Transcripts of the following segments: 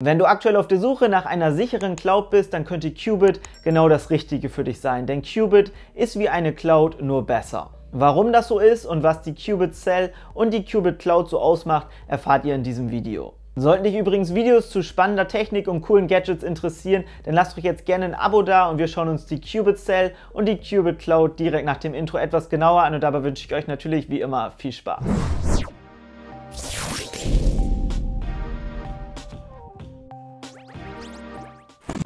Wenn du aktuell auf der Suche nach einer sicheren Cloud bist, dann könnte Qubit genau das Richtige für dich sein, denn Qubit ist wie eine Cloud nur besser. Warum das so ist und was die Qubit Cell und die Qubit Cloud so ausmacht, erfahrt ihr in diesem Video. Sollten dich übrigens Videos zu spannender Technik und coolen Gadgets interessieren, dann lasst euch jetzt gerne ein Abo da und wir schauen uns die Qubit Cell und die Qubit Cloud direkt nach dem Intro etwas genauer an und dabei wünsche ich euch natürlich wie immer viel Spaß.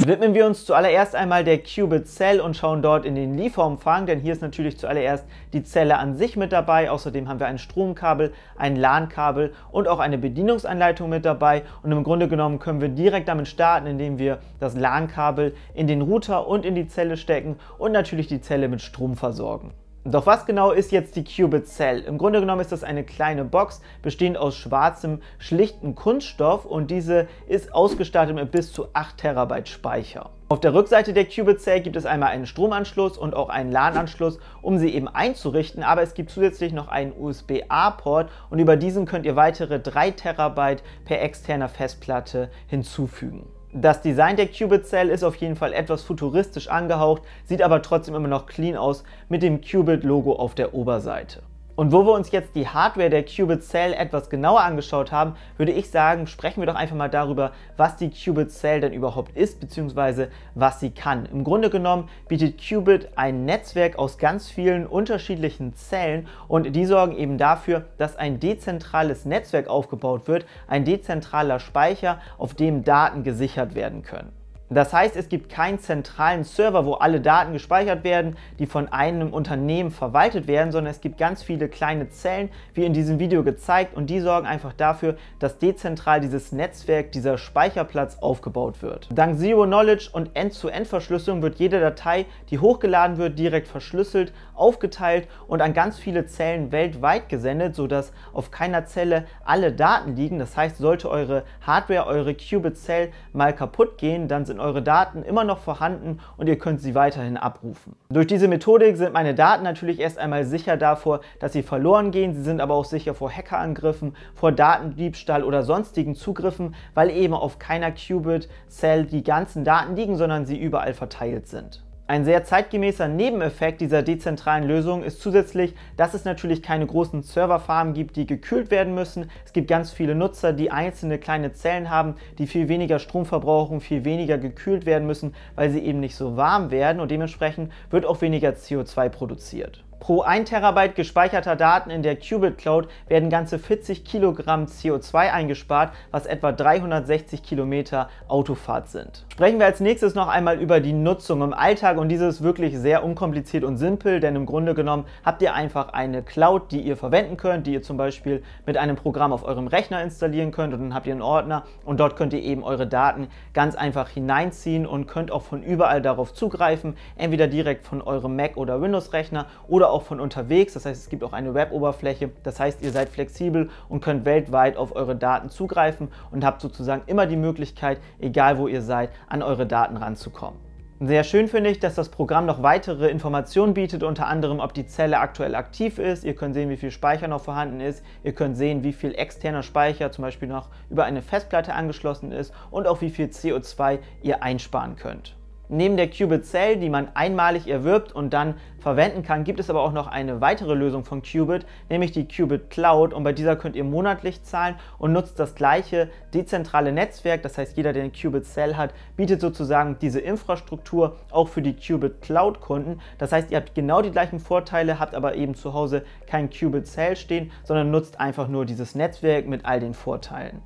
Widmen wir uns zuallererst einmal der Qubit Cell und schauen dort in den Lieferumfang, denn hier ist natürlich zuallererst die Zelle an sich mit dabei. Außerdem haben wir ein Stromkabel, ein LAN-Kabel und auch eine Bedienungsanleitung mit dabei. Und im Grunde genommen können wir direkt damit starten, indem wir das LAN-Kabel in den Router und in die Zelle stecken und natürlich die Zelle mit Strom versorgen. Doch was genau ist jetzt die Qubit Cell? Im Grunde genommen ist das eine kleine Box, bestehend aus schwarzem, schlichten Kunststoff und diese ist ausgestattet mit bis zu 8 Terabyte Speicher. Auf der Rückseite der Qubit Cell gibt es einmal einen Stromanschluss und auch einen LAN-Anschluss, um sie eben einzurichten, aber es gibt zusätzlich noch einen USB-A-Port und über diesen könnt ihr weitere 3 Terabyte per externer Festplatte hinzufügen. Das Design der Qubit Cell ist auf jeden Fall etwas futuristisch angehaucht, sieht aber trotzdem immer noch clean aus mit dem Qubit Logo auf der Oberseite. Und wo wir uns jetzt die Hardware der Qubit Cell etwas genauer angeschaut haben, würde ich sagen, sprechen wir doch einfach mal darüber, was die Qubit Cell denn überhaupt ist beziehungsweise was sie kann. Im Grunde genommen bietet Qubit ein Netzwerk aus ganz vielen unterschiedlichen Zellen und die sorgen eben dafür, dass ein dezentrales Netzwerk aufgebaut wird, ein dezentraler Speicher, auf dem Daten gesichert werden können. Das heißt, es gibt keinen zentralen Server, wo alle Daten gespeichert werden, die von einem Unternehmen verwaltet werden, sondern es gibt ganz viele kleine Zellen, wie in diesem Video gezeigt, und die sorgen einfach dafür, dass dezentral dieses Netzwerk, dieser Speicherplatz aufgebaut wird. Dank Zero Knowledge und End-zu-End-Verschlüsselung wird jede Datei, die hochgeladen wird, direkt verschlüsselt, aufgeteilt und an ganz viele Zellen weltweit gesendet, sodass auf keiner Zelle alle Daten liegen. Das heißt, sollte eure Hardware, eure Qubit-Cell mal kaputt gehen, dann sind eure Daten immer noch vorhanden und ihr könnt sie weiterhin abrufen. Durch diese Methodik sind meine Daten natürlich erst einmal sicher davor, dass sie verloren gehen. Sie sind aber auch sicher vor Hackerangriffen, vor Datendiebstahl oder sonstigen Zugriffen, weil eben auf keiner Qubit-Cell die ganzen Daten liegen, sondern sie überall verteilt sind. Ein sehr zeitgemäßer Nebeneffekt dieser dezentralen Lösung ist zusätzlich, dass es natürlich keine großen Serverfarmen gibt, die gekühlt werden müssen. Es gibt ganz viele Nutzer, die einzelne kleine Zellen haben, die viel weniger Strom verbrauchen, viel weniger gekühlt werden müssen, weil sie eben nicht so warm werden und dementsprechend wird auch weniger CO2 produziert. Pro 1 Terabyte gespeicherter Daten in der Qubit Cloud werden ganze 40 Kilogramm CO2 eingespart, was etwa 360 Kilometer Autofahrt sind. Sprechen wir als nächstes noch einmal über die Nutzung im Alltag und diese ist wirklich sehr unkompliziert und simpel, denn im Grunde genommen habt ihr einfach eine Cloud, die ihr verwenden könnt, die ihr zum Beispiel mit einem Programm auf eurem Rechner installieren könnt und dann habt ihr einen Ordner und dort könnt ihr eben eure Daten ganz einfach hineinziehen und könnt auch von überall darauf zugreifen, entweder direkt von eurem Mac oder Windows-Rechner oder auch von unterwegs, das heißt es gibt auch eine Web-Oberfläche, das heißt ihr seid flexibel und könnt weltweit auf eure Daten zugreifen und habt sozusagen immer die Möglichkeit, egal wo ihr seid, an eure Daten ranzukommen. Sehr schön finde ich, dass das Programm noch weitere Informationen bietet, unter anderem, ob die Zelle aktuell aktiv ist. Ihr könnt sehen, wie viel Speicher noch vorhanden ist. Ihr könnt sehen, wie viel externer Speicher zum Beispiel noch über eine Festplatte angeschlossen ist und auch wie viel CO2 ihr einsparen könnt. Neben der Qubit Cell, die man einmalig erwirbt und dann verwenden kann, gibt es aber auch noch eine weitere Lösung von Qubit, nämlich die Qubit Cloud und bei dieser könnt ihr monatlich zahlen und nutzt das gleiche dezentrale Netzwerk, das heißt jeder, der eine Qubit Cell hat, bietet sozusagen diese Infrastruktur auch für die Qubit Cloud Kunden. Das heißt, ihr habt genau die gleichen Vorteile, habt aber eben zu Hause kein Qubit Cell stehen, sondern nutzt einfach nur dieses Netzwerk mit all den Vorteilen.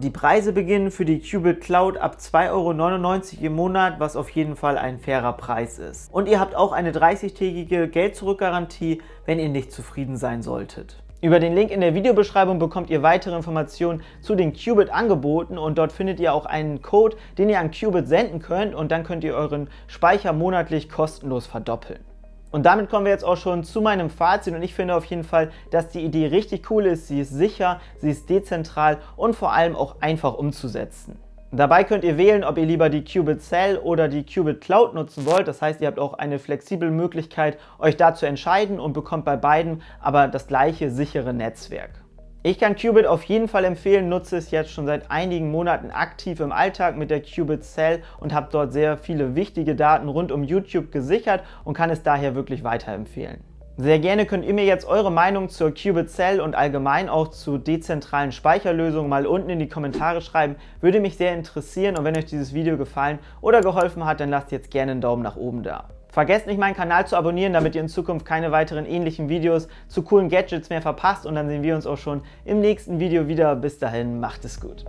Die Preise beginnen für die Qubit Cloud ab 2,99 Euro im Monat, was auf jeden Fall ein fairer Preis ist. Und ihr habt auch eine 30-tägige Geld-Zurück-Garantie, wenn ihr nicht zufrieden sein solltet. Über den Link in der Videobeschreibung bekommt ihr weitere Informationen zu den Qubit-Angeboten und dort findet ihr auch einen Code, den ihr an Qubit senden könnt und dann könnt ihr euren Speicher monatlich kostenlos verdoppeln. Und damit kommen wir jetzt auch schon zu meinem Fazit und ich finde auf jeden Fall, dass die Idee richtig cool ist, sie ist sicher, sie ist dezentral und vor allem auch einfach umzusetzen. Dabei könnt ihr wählen, ob ihr lieber die Qubit Cell oder die Qubit Cloud nutzen wollt. Das heißt, ihr habt auch eine flexible Möglichkeit, euch da zu entscheiden und bekommt bei beiden aber das gleiche sichere Netzwerk. Ich kann Qubit auf jeden Fall empfehlen, nutze es jetzt schon seit einigen Monaten aktiv im Alltag mit der Qubit Cell und habe dort sehr viele wichtige Daten rund um YouTube gesichert und kann es daher wirklich weiterempfehlen. Sehr gerne könnt ihr mir jetzt eure Meinung zur Qubit Cell und allgemein auch zu dezentralen Speicherlösungen mal unten in die Kommentare schreiben. Würde mich sehr interessieren und wenn euch dieses Video gefallen oder geholfen hat, dann lasst jetzt gerne einen Daumen nach oben da. Vergesst nicht, meinen Kanal zu abonnieren, damit ihr in Zukunft keine weiteren ähnlichen Videos zu coolen Gadgets mehr verpasst. Und dann sehen wir uns auch schon im nächsten Video wieder. Bis dahin, macht es gut.